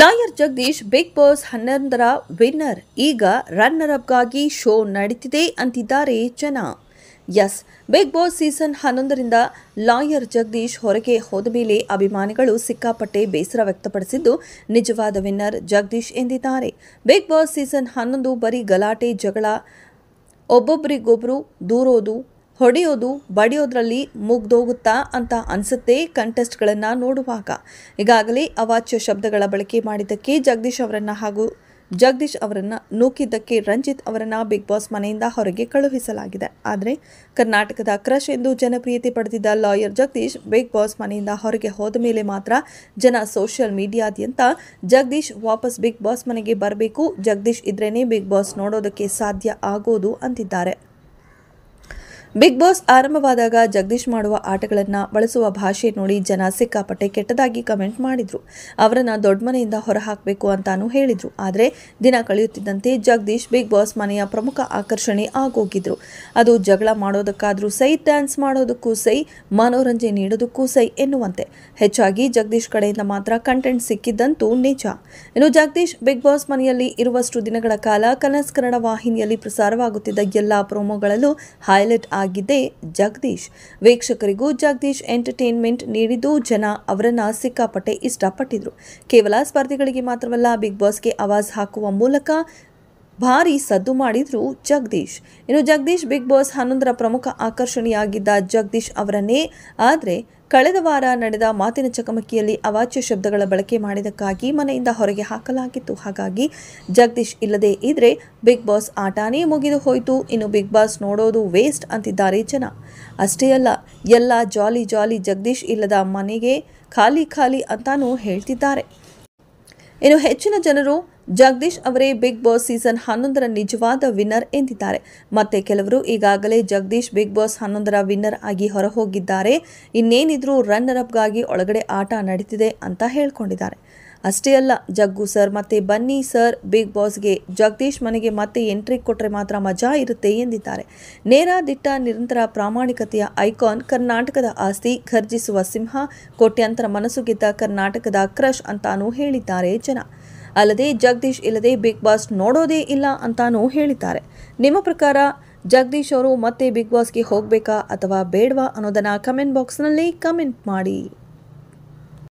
lawyer Jagadish Bigg Boss ಹನ್ನೊಂದರ winner ಈಗ runner ಅಪ್ಗಾಗಿ ಶೋ ನಡೀತಿದೆ ಅಂತಿದ್ದಾರೆ ಜನ ಎಸ್ ಬಿಗ್ ಬಾಸ್ ಸೀಸನ್ ಹನ್ನೊಂದರಿಂದ ಲಾಯರ್ ಜಗದೀಶ್ ಹೊರಗೆ ಹೋದ ಮೇಲೆ ಅಭಿಮಾನಿಗಳು ಸಿಕ್ಕಾಪಟ್ಟೆ ಬೇಸರ ವ್ಯಕ್ತಪಡಿಸಿದ್ದು ನಿಜವಾದ ವಿನ್ನರ್ ಜಗದೀಶ್ ಎಂದಿದ್ದಾರೆ ಬಿಗ್ ಬಾಸ್ ಸೀಸನ್ ಹನ್ನೊಂದು ಬರೀ ಗಲಾಟೆ ಜಗಳ ಒಬ್ಬೊಬ್ಬರಿಗೊಬ್ಬರು ದೂರೋದು ಹೊಡೆಯೋದು ಬಡಿಯೋದ್ರಲ್ಲಿ ಮುಗ್ದೋಗುತ್ತಾ ಅಂತ ಅನಿಸುತ್ತೆ ಕಂಟೆಸ್ಟ್ಗಳನ್ನು ನೋಡುವಾಗ ಈಗಾಗಲೇ ಅವಾಚ್ಯ ಶಬ್ದಗಳ ಬಳಕೆ ಮಾಡಿದ್ದಕ್ಕೆ ಜಗದೀಶ್ ಅವರನ್ನು ಹಾಗೂ ಜಗದೀಶ್ ಅವರನ್ನು ನೂಕಿದ್ದಕ್ಕೆ ರಂಜಿತ್ ಅವರನ್ನು ಬಿಗ್ ಬಾಸ್ ಮನೆಯಿಂದ ಹೊರಗೆ ಕಳುಹಿಸಲಾಗಿದೆ ಆದರೆ ಕರ್ನಾಟಕದ ಕ್ರಶ್ ಎಂದು ಜನಪ್ರಿಯತೆ ಪಡೆದಿದ್ದ ಲಾಯರ್ ಜಗದೀಶ್ ಬಿಗ್ ಬಾಸ್ ಮನೆಯಿಂದ ಹೊರಗೆ ಹೋದ ಮೇಲೆ ಮಾತ್ರ ಜನ ಸೋಷಿಯಲ್ ಮೀಡಿಯಾದ್ಯಂತ ಜಗದೀಶ್ ವಾಪಸ್ ಬಿಗ್ ಬಾಸ್ ಮನೆಗೆ ಬರಬೇಕು ಜಗದೀಶ್ ಇದ್ರೇ ಬಿಗ್ ಬಾಸ್ ನೋಡೋದಕ್ಕೆ ಸಾಧ್ಯ ಆಗೋದು ಅಂತಿದ್ದಾರೆ ಬಿಗ್ ಬಾಸ್ ಆರಂಭವಾದಾಗ ಜಗದೀಶ್ ಮಾಡುವ ಆಟಗಳನ್ನು ಬಳಸುವ ಭಾಷೆ ನೋಡಿ ಜನ ಸಿಕ್ಕಾಪಟ್ಟೆ ಕೆಟ್ಟದಾಗಿ ಕಮೆಂಟ್ ಮಾಡಿದ್ರು ಅವರನ್ನು ದೊಡ್ಡ ಮನೆಯಿಂದ ಹೊರಹಾಕಬೇಕು ಅಂತಾನೂ ಹೇಳಿದರು ಆದರೆ ದಿನ ಕಳೆಯುತ್ತಿದ್ದಂತೆ ಜಗದೀಶ್ ಬಿಗ್ ಬಾಸ್ ಮನೆಯ ಪ್ರಮುಖ ಆಕರ್ಷಣೆ ಆಗೋಗಿದ್ರು ಅದು ಜಗಳ ಮಾಡೋದಕ್ಕಾದರೂ ಸೈ ಡ್ಯಾನ್ಸ್ ಮಾಡೋದಕ್ಕೂ ಸೈ ಮನೋರಂಜನೆ ನೀಡೋದಕ್ಕೂ ಸೈ ಎನ್ನುವಂತೆ ಹೆಚ್ಚಾಗಿ ಜಗದೀಶ್ ಕಡೆಯಿಂದ ಮಾತ್ರ ಕಂಟೆಂಟ್ ಸಿಕ್ಕಿದ್ದಂತೂ ನಿಜ ಇನ್ನು ಜಗದೀಶ್ ಬಿಗ್ ಬಾಸ್ ಮನೆಯಲ್ಲಿ ಇರುವಷ್ಟು ದಿನಗಳ ಕಾಲ ಕನಸ್ ಕನ್ನಡ ವಾಹಿನಿಯಲ್ಲಿ ಪ್ರಸಾರವಾಗುತ್ತಿದ್ದ ಎಲ್ಲ ಪ್ರೋಮೋಗಳಲ್ಲೂ ಹೈಲೈಟ್ ಆಗಿದೆ ಜಗದೀಶ್ ವೀಕ್ಷಕರಿಗೂ ಜಗದೀಶ್ ಎಂಟರ್ಟೈನ್ಮೆಂಟ್ ನೀಡಿದ್ದು ಜನ ಅವರನ್ನ ಸಿಕ್ಕಾಪಟ್ಟೆ ಇಷ್ಟಪಟ್ಟಿದ್ರು ಕೇವಲ ಸ್ಪರ್ಧಿಗಳಿಗೆ ಮಾತ್ರವಲ್ಲ ಬಿಗ್ ಬಾಸ್ಗೆ ಆವಾಜ್ ಹಾಕುವ ಮೂಲಕ ಭಾರಿ ಸದ್ದು ಮಾಡಿದ್ರು ಜಗದೀಶ್ ಇನ್ನು ಜಗದೀಶ್ ಬಿಗ್ ಬಾಸ್ ಹನ್ನೊಂದರ ಪ್ರಮುಖ ಆಕರ್ಷಣೆಯಾಗಿದ್ದ ಜಗದೀಶ್ ಅವರನ್ನೇ ಆದರೆ ಕಳೆದ ವಾರ ನಡೆದ ಮಾತಿನ ಚಕಮಕಿಯಲ್ಲಿ ಅವಾಚ್ಯ ಶಬ್ದಗಳ ಬಳಕೆ ಮಾಡಿದಕ್ಕಾಗಿ ಮನೆಯಿಂದ ಹೊರಗೆ ಹಾಕಲಾಗಿತ್ತು ಹಾಗಾಗಿ ಜಗದೀಶ್ ಇಲ್ಲದೆ ಇದ್ರೆ ಬಿಗ್ ಬಾಸ್ ಆಟಾನೇ ಮುಗಿದು ಹೋಯಿತು ಇನ್ನು ಬಿಗ್ ಬಾಸ್ ನೋಡೋದು ವೇಸ್ಟ್ ಅಂತಿದ್ದಾರೆ ಜನ ಅಷ್ಟೇ ಅಲ್ಲ ಎಲ್ಲ ಜಾಲಿ ಜಾಲಿ ಜಗದೀಶ್ ಇಲ್ಲದ ಮನೆಗೆ ಖಾಲಿ ಖಾಲಿ ಅಂತಾನೂ ಹೇಳ್ತಿದ್ದಾರೆ ಇನ್ನು ಹೆಚ್ಚಿನ ಜನರು ಜಗದೀಶ್ ಅವರೇ ಬಿಗ್ ಬಾಸ್ ಸೀಸನ್ ಹನ್ನೊಂದರ ನಿಜವಾದ ವಿನ್ನರ್ ಎಂದಿದ್ದಾರೆ ಮತ್ತೆ ಕೆಲವರು ಈಗಾಗಲೇ ಜಗದೀಶ್ ಬಿಗ್ ಬಾಸ್ ಹನ್ನೊಂದರ ವಿನ್ನರ್ ಆಗಿ ಹೊರಹೋಗಿದ್ದಾರೆ ಇನ್ನೇನಿದ್ರೂ ರನ್ನರ್ ಅಪ್ಗಾಗಿ ಒಳಗಡೆ ಆಟ ನಡೀತಿದೆ ಅಂತ ಹೇಳ್ಕೊಂಡಿದ್ದಾರೆ ಅಷ್ಟೇ ಅಲ್ಲ ಜಗ್ಗು ಸರ್ ಮತ್ತೆ ಬನ್ನಿ ಸರ್ ಬಿಗ್ ಬಾಸ್ಗೆ ಜಗದೀಶ್ ಮನೆಗೆ ಮತ್ತೆ ಎಂಟ್ರಿ ಕೊಟ್ಟರೆ ಮಾತ್ರ ಮಜಾ ಇರುತ್ತೆ ಎಂದಿದ್ದಾರೆ ನೇರ ದಿಟ್ಟ ನಿರಂತರ ಪ್ರಾಮಾಣಿಕತೆಯ ಐಕಾನ್ ಕರ್ನಾಟಕದ ಆಸ್ತಿ ಖರ್ಜಿಸುವ ಸಿಂಹ ಕೋಟ್ಯಾಂತರ ಮನಸ್ಸು ಗೆದ್ದ ಕರ್ನಾಟಕದ ಕ್ರಶ್ ಅಂತಾನೂ ಹೇಳಿದ್ದಾರೆ ಜನ ಅಲ್ಲದೆ ಜಗದೀಶ್ ಇಲ್ಲದೆ ಬಿಗ್ ಬಾಸ್ ನೋಡೋದೇ ಇಲ್ಲ ಅಂತಾನೂ ಹೇಳಿದ್ದಾರೆ ನಿಮ್ಮ ಪ್ರಕಾರ ಜಗದೀಶ್ ಅವರು ಮತ್ತೆ ಬಿಗ್ ಬಾಸ್ಗೆ ಹೋಗಬೇಕಾ ಅಥವಾ ಬೇಡವಾ ಅನ್ನೋದನ್ನು ಕಮೆಂಟ್ ಬಾಕ್ಸ್ನಲ್ಲಿ ಕಮೆಂಟ್ ಮಾಡಿ